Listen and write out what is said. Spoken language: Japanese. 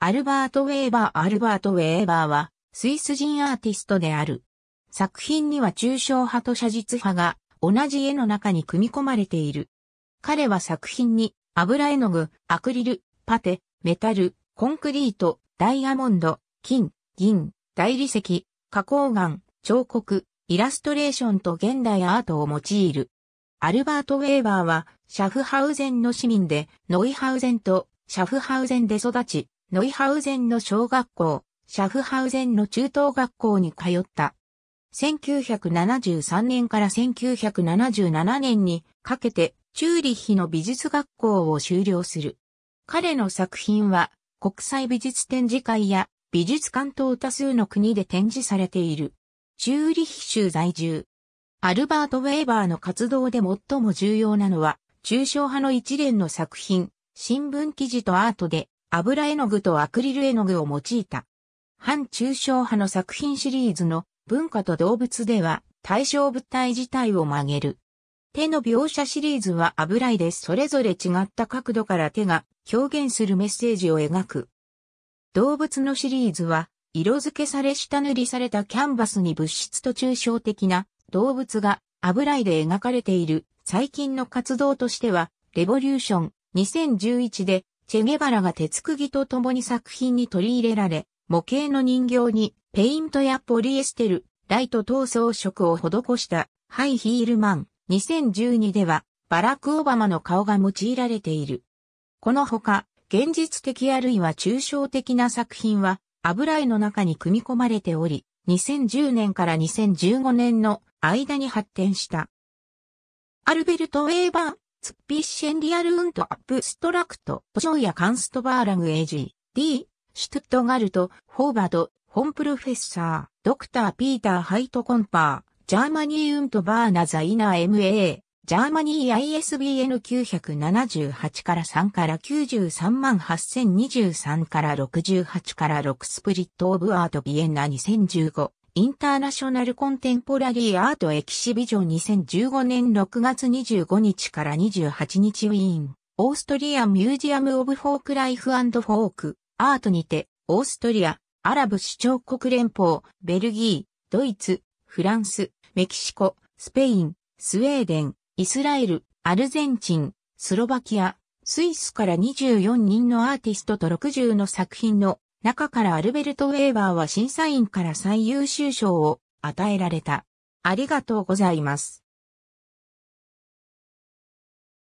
アルバート・ウェーバーアルバート・ウェーバーはスイス人アーティストである。作品には抽象派と写実派が同じ絵の中に組み込まれている。彼は作品に油絵の具、アクリル、パテ、メタル、コンクリート、ダイヤモンド、金、銀、大理石、花崗岩、彫刻、イラストレーションと現代アートを用いる。アルバート・ウェーバーはシャフハウゼンの市民でノイハウゼンとシャフハウゼンで育ち、ノイハウゼンの小学校、シャフハウゼンの中等学校に通った。1973年から1977年にかけてチューリッヒの美術学校を修了する。彼の作品は国際美術展示会や美術館等多数の国で展示されている。チューリッヒ州在住。アルバート・ウェーバーの活動で最も重要なのは、抽象派の一連の作品、新聞記事とアートで、油絵の具とアクリル絵の具を用いた。反抽象派の作品シリーズの文化と動物では対象物体自体を曲げる。手の描写シリーズは油絵でそれぞれ違った角度から手が表現するメッセージを描く。動物のシリーズは色付けされ下塗りされたキャンバスに物質と抽象的な動物が油絵で描かれている最近の活動としてはレボリューション2011でチェゲバラが鉄釘と共に作品に取り入れられ、模型の人形にペイントやポリエステル、ライト等装飾を施したハイヒールマン2012ではバラク・オバマの顔が用いられている。このほか、現実的あるいは抽象的な作品は油絵の中に組み込まれており、2010年から2015年の間に発展した。アルベルト・ウェーバーツッピッシェンリアルウントアップストラクト、ポショーヤカンストバーラグエージ、D、シュトゥットガルト、ホーバド、ホンプロフェッサー、ドクターピーターハイトコンパー、ジャーマニーウントバーナザイナ MA、ジャーマニー ISBN978 から3から93万8023から68から6スプリットオブアートビエンナ2015インターナショナルコンテンポラリーアートエキシビジョン2015年6月25日から28日ウィーン、オーストリアミュージアム・オブ・フォーク・ライフ・フォーク、アートにて、オーストリア、アラブ首長国連邦、ベルギー、ドイツ、フランス、メキシコ、スペイン、スウェーデン、イスラエル、アルゼンチン、スロバキア、スイスから24人のアーティストと60の作品の中からアルベルト・ウェーバーは審査員から最優秀賞を与えられた。ありがとうございます。